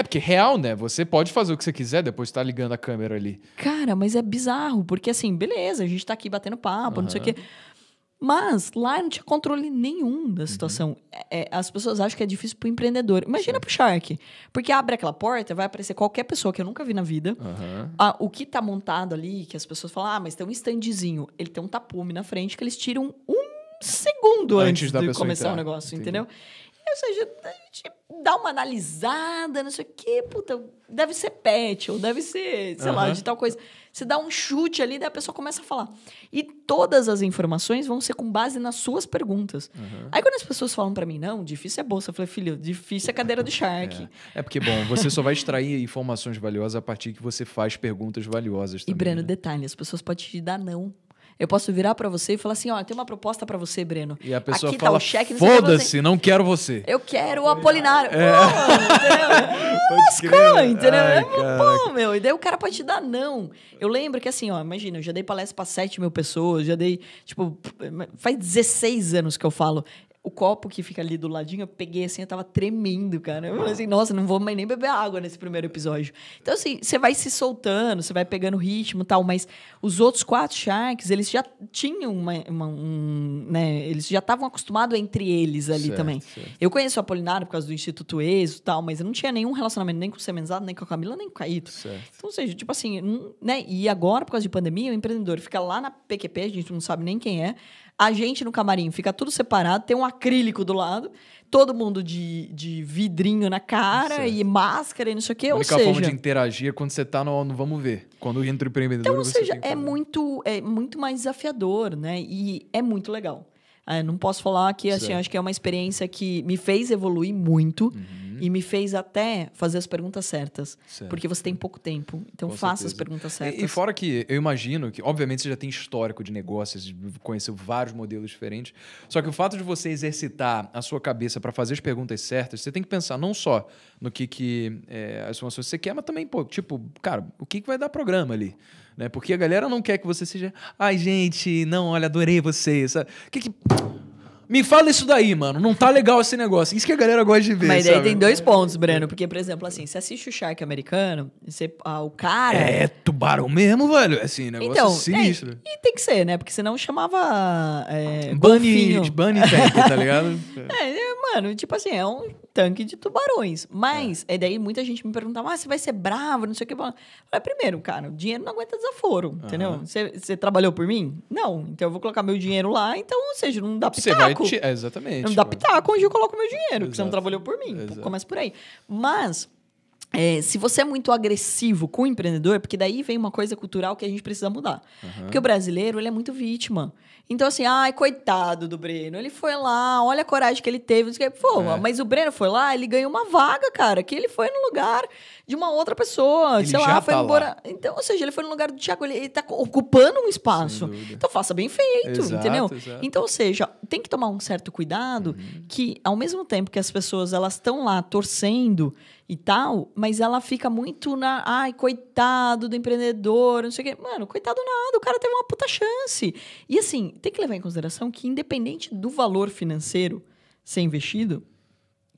É porque real, né? Você pode fazer o que você quiser depois de estar tá ligando a câmera ali. Cara, mas é bizarro, porque assim, beleza, a gente tá aqui batendo papo, uhum. não sei o quê. Mas lá não tinha controle nenhum da uhum. situação. Uhum. É, as pessoas acham que é difícil pro empreendedor. Imagina certo. pro Shark. Porque abre aquela porta, vai aparecer qualquer pessoa que eu nunca vi na vida. Uhum. Ah, o que tá montado ali, que as pessoas falam, ah, mas tem um standzinho. Ele tem um tapume na frente que eles tiram um segundo antes, antes de começar entrar. o negócio, Entendi. entendeu? Ou seja, a gente dá uma analisada, não sei o quê, puta, deve ser pet, ou deve ser, sei uhum. lá, de tal coisa. Você dá um chute ali, daí a pessoa começa a falar. E todas as informações vão ser com base nas suas perguntas. Uhum. Aí quando as pessoas falam para mim, não, difícil é bolsa, eu falei, filho, difícil é cadeira do Shark. É, é porque, bom, você só vai extrair informações valiosas a partir que você faz perguntas valiosas também. E, Breno, né? detalhe, as pessoas podem te dar não. Eu posso virar para você e falar assim: ó, tem uma proposta para você, Breno. E a pessoa Aqui tá fala: tá cheque, foda-se, não quero você. Eu quero o Apolinário. É. Pô, entendeu? Mas né? entendeu? Ai, Pô, meu. E daí o cara pode te dar não. Eu lembro que assim, ó, imagina, eu já dei palestra pra 7 mil pessoas, já dei, tipo, faz 16 anos que eu falo o copo que fica ali do ladinho, eu peguei assim, eu tava tremendo, cara. Eu falei assim, nossa, não vou mais nem beber água nesse primeiro episódio. Então, assim, você vai se soltando, você vai pegando ritmo e tal, mas os outros quatro Sharks, eles já tinham uma. uma um, né, eles já estavam acostumados entre eles ali certo, também. Certo. Eu conheço o Apolinário por causa do Instituto Exo e tal, mas eu não tinha nenhum relacionamento nem com o Semenzado, nem com a Camila, nem com o Caíto. Então, ou seja, tipo assim, né? E agora, por causa de pandemia, o empreendedor fica lá na PQP, a gente não sabe nem quem é a gente no camarim fica tudo separado, tem um acrílico do lado, todo mundo de, de vidrinho na cara certo. e máscara e não sei o quê. A única seja, forma de interagir é quando você está no, no vamos ver. Quando entra o empreendedor, então, ou seja, é muito, é muito mais desafiador, né? E é muito legal. É, não posso falar que, assim, certo. acho que é uma experiência que me fez evoluir muito. Uhum. E me fez até fazer as perguntas certas. Certo. Porque você tem pouco tempo. Então Com faça certeza. as perguntas certas. E, e, fora que eu imagino que, obviamente, você já tem histórico de negócios, conheceu vários modelos diferentes. Só que o fato de você exercitar a sua cabeça para fazer as perguntas certas, você tem que pensar não só no que, que é, as informações você quer, mas também, pô, tipo, cara, o que, que vai dar programa ali? Né? Porque a galera não quer que você seja. Ai, gente, não, olha, adorei você. Sabe? Que que. Me fala isso daí, mano. Não tá legal esse negócio. Isso que a galera gosta de ver. Mas daí tem dois pontos, Breno. Porque, por exemplo, assim, você assiste o Shark americano, você, ah, o cara. É, tubarão mesmo, velho. Assim, negócio então, é, sinistro. É, e tem que ser, né? Porque senão chamava. É, bunny, Bunny Tank, tá ligado? É mano, tipo assim, é um tanque de tubarões. Mas, é. daí muita gente me perguntava, ah, você vai ser bravo, não sei o que. Falei, primeiro, cara, o dinheiro não aguenta desaforo, uhum. entendeu? Você, trabalhou por mim? Não. Então eu vou colocar meu dinheiro lá, então, ou seja, não dá pitaco. vai te... é, exatamente. Não dá pitaco onde eu coloco meu dinheiro, Exato. porque você não trabalhou por mim. Começa por aí. Mas é, se você é muito agressivo com o empreendedor, porque daí vem uma coisa cultural que a gente precisa mudar. Uhum. Porque o brasileiro, ele é muito vítima. Então, assim, ai, coitado do Breno. Ele foi lá, olha a coragem que ele teve. Pô, é. mas o Breno foi lá, ele ganhou uma vaga, cara, que ele foi no lugar de uma outra pessoa. Ele sei lá, tá foi embora. Lá. Então, ou seja, ele foi no lugar do Tiago ele, ele tá ocupando um espaço. Então, faça bem feito, exato, entendeu? Exato. Então, ou seja, tem que tomar um certo cuidado uhum. que, ao mesmo tempo que as pessoas elas estão lá torcendo e tal, mas ela fica muito na. Ai, coitado do empreendedor, não sei o quê. Mano, coitado nada, o cara teve uma puta chance. E assim, tem que levar em consideração que, independente do valor financeiro ser investido,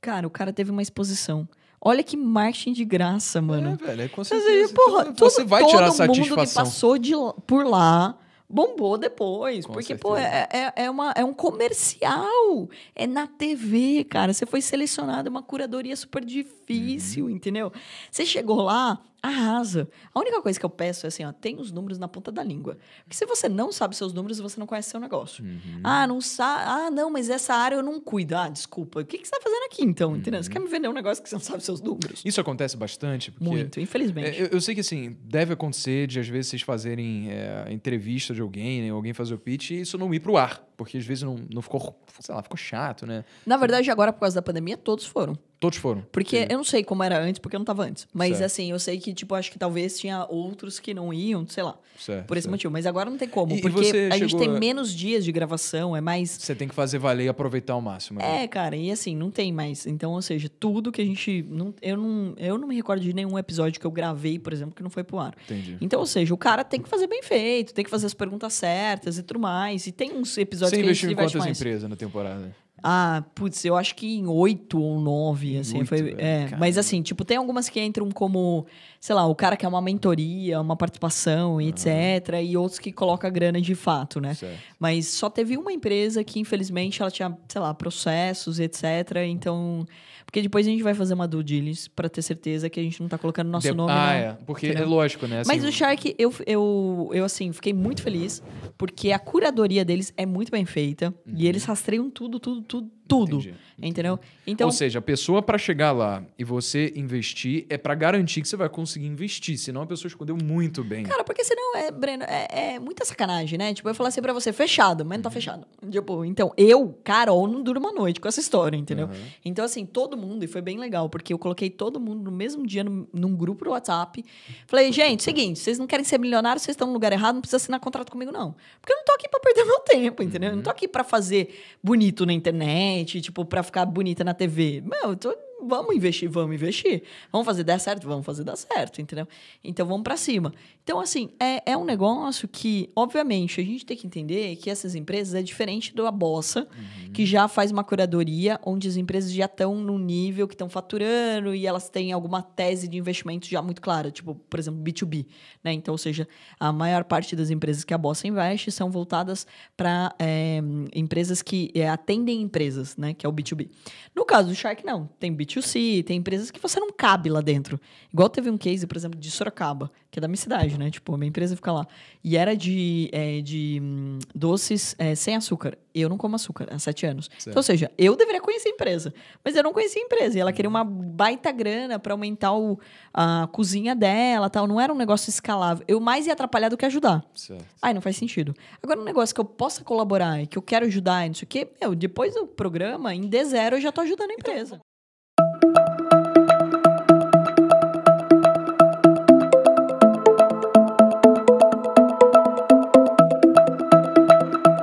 cara, o cara teve uma exposição. Olha que marketing de graça, mano. É, velho, é com certeza. Mas, porra, todo, então, você vai tirar todo mundo satisfação. que passou de, por lá bombou depois. Com porque, certeza. pô, é, é, é, uma, é um comercial. É na TV, cara. Você foi selecionado, é uma curadoria super difícil, uhum. entendeu? Você chegou lá, arrasa. A única coisa que eu peço é assim, ó, tem os números na ponta da língua. Porque se você não sabe seus números, você não conhece seu negócio. Uhum. Ah, não sabe. Ah, não, mas essa área eu não cuido. Ah, desculpa. O que, que você tá fazendo aqui, então? Uhum. Entendeu? Você uhum. quer me vender um negócio que você não sabe seus números? Isso acontece bastante? Porque... Muito, infelizmente. É, eu, eu, sei que, assim, deve acontecer de, às vezes, vocês fazerem é, entrevista de alguém, né? alguém fazer o pitch e isso não ir pro ar, porque às vezes não, não ficou, sei lá, ficou chato, né? Na verdade, agora por causa da pandemia, todos foram. Todos foram. Porque Sim. eu não sei como era antes, porque eu não tava antes. Mas certo. assim, eu sei que, tipo, acho que talvez tinha outros que não iam, sei lá. Certo, por esse certo. motivo. Mas agora não tem como, e, porque a gente tem a... menos dias de gravação, é mais. Você tem que fazer valer e aproveitar ao máximo. Né? É, cara, e assim, não tem mais. Então, ou seja, tudo que a gente. Não, eu, não, eu não me recordo de nenhum episódio que eu gravei, por exemplo, que não foi pro ar. Entendi. Então, ou seja, o cara tem que fazer bem feito, tem que fazer as perguntas certas e tudo mais. E tem uns episódios Você que investiu a gente em quantas empresas na temporada? Ah, putz, eu acho que em oito ou nove, assim, foi. É, mas assim, tipo, tem algumas que entram como, sei lá, o cara que é uma mentoria, uma participação, uhum. etc. E outros que coloca grana de fato, né? Certo. Mas só teve uma empresa que, infelizmente, ela tinha, sei lá, processos, etc. Então. Porque depois a gente vai fazer uma due diligence pra ter certeza que a gente não tá colocando nosso de... nome. Ah, é. Porque é Entendeu? é lógico, né? Assim, mas o Shark, eu, eu, eu, assim, fiquei muito feliz, porque a curadoria deles é muito bem feita. Uhum. E eles rastreiam tudo, tudo, tudo tout... tudo. Entendi. Entendeu? Então, Ou seja, a pessoa para chegar lá e você investir é para garantir que você vai conseguir investir, senão a pessoa escondeu muito bem. Cara, porque senão, é, Breno, é, é muita sacanagem, né? Tipo, eu falar assim pra você, fechado, mas não tá uhum. fechado. Tipo, então, eu, Carol, não durmo uma noite com essa história, entendeu? Uhum. Então, assim, todo mundo, e foi bem legal, porque eu coloquei todo mundo no mesmo dia num, num grupo do WhatsApp. Falei, gente, seguinte, vocês não querem ser milionários, vocês estão no lugar errado, não precisa assinar contrato comigo, não. Porque eu não tô aqui pra perder meu tempo, entendeu? Uhum. Eu não tô uhum. aqui pra fazer bonito na internet internet, tipo, pra ficar bonita na TV. Meu, eu tô vamos investir, vamos investir. Vamos fazer dar certo, vamos fazer dar certo, entendeu? Então vamos para cima. Então, assim, é, é um negócio que, obviamente, a gente tem que entender que essas empresas é diferente da Bossa, uhum. que já faz uma curadoria onde as empresas já estão no nível que estão faturando e elas têm alguma tese de investimento já muito clara, tipo, por exemplo, B2B, né? Então, ou seja, a maior parte das empresas que a Bossa investe são voltadas para é, eh, empresas que é, atendem empresas, né? Que é o B2B. No caso do Shark, não. Tem B2 B2C, tem empresas que você não cabe lá dentro. Igual teve um case, por exemplo, de Sorocaba, que é da minha cidade, né? Tipo, a minha empresa fica lá. E era de, é, de hum, doces é, sem açúcar. Eu não como açúcar há sete anos. Então, ou seja, eu deveria conhecer a empresa. Mas eu não conhecia a empresa. E ela queria uma uhum. baita grana para aumentar o, a cozinha dela tal. Não era um negócio escalável. Eu mais ia atrapalhar do que ajudar. Certo. Aí não faz sentido. Agora, um negócio que eu possa colaborar e que eu quero ajudar e não sei o quê, meu, depois do programa, em D zero, eu já tô ajudando a então, empresa. Então,